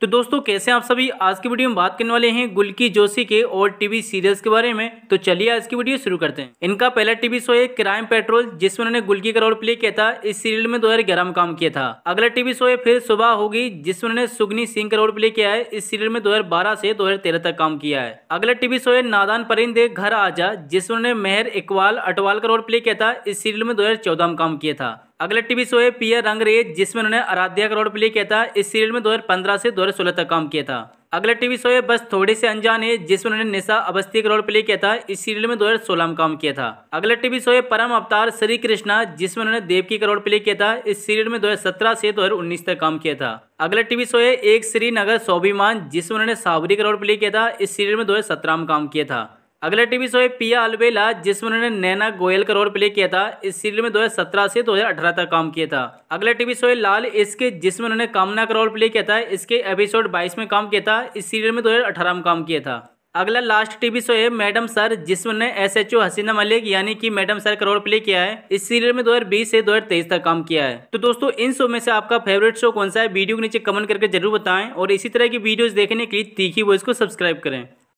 तो दोस्तों कैसे आप सभी आज की वीडियो में बात करने वाले हैं गुलकी जोशी के और टीवी सीरियल्स के बारे में तो चलिए आज की वीडियो शुरू करते हैं इनका पहला टीवी शो है क्राइम पेट्रोल जिसमें उन्होंने गुलकी का रोल प्ले किया था इस सीरियल में दो हजार में काम किया था अगला टीवी शो है फिर सुबह होगी जिसमें उन्होंने सुगनी सिंह का रोल प्ले किया है इस सीरियल में दो से दो तक काम किया है अगला टीवी शो है नादान परिंदे घर आजा जिसमें उन्होंने मेहर इकबाल अटवाल का रोल प्ले किया था इस सीरियल में दो में काम किया था अगला टीवी शो है पियर रेज जिसमें उन्होंने आराध्या रोल प्ले किया था इस सीरियल में 2015 से 2016 तक काम किया था अगला टीवी शो है बस थोड़े से अनजान है जिसमें उन्होंने निशा अवस्थी का रोल प्ले किया था इस सीरियल में 2016 में काम किया था अगला टीवी शो है परम अवतार श्री कृष्णा जिसमें उन्होंने देवकी का रोल प्ले किया था इस सीरियल में 2017 से 2019 तक काम किया था अगला टीवी शो है एक श्रीनगर स्वाभिमान जिसमें उन्होंने सावरी का रोल प्ले किया था इस सीरियल में दो में काम किया था अगला टीवी शो है पिया अलबेला जिसमें उन्होंने नैना गोयल का रोल प्ले किया था इस सीरियल में 2017 से 2018 तक काम किया था अगला टीवी शो है लाल इसके जिसमें उन्होंने कामना का रोल प्ले किया था इसके एपिसोड 22 में काम किया था इस सीरियल में 2018 में काम किया था अगला लास्ट टीवी शो है मैडम सर जिसमें उन्होंने S H O Haseena Malik यानी कि मैडम सर का रोल प्ले किया है इस सीरियल में 2020 से 2023 तक काम किया है तो दोस्तों इन शो में से आपका फेवरेट शो कौन सा है वीडियो के नीचे कमेंट करके जरूर बताएं और इसी तरह की वीडियोस देखने के लिए तीखी वो इसको सब्सक्राइब करें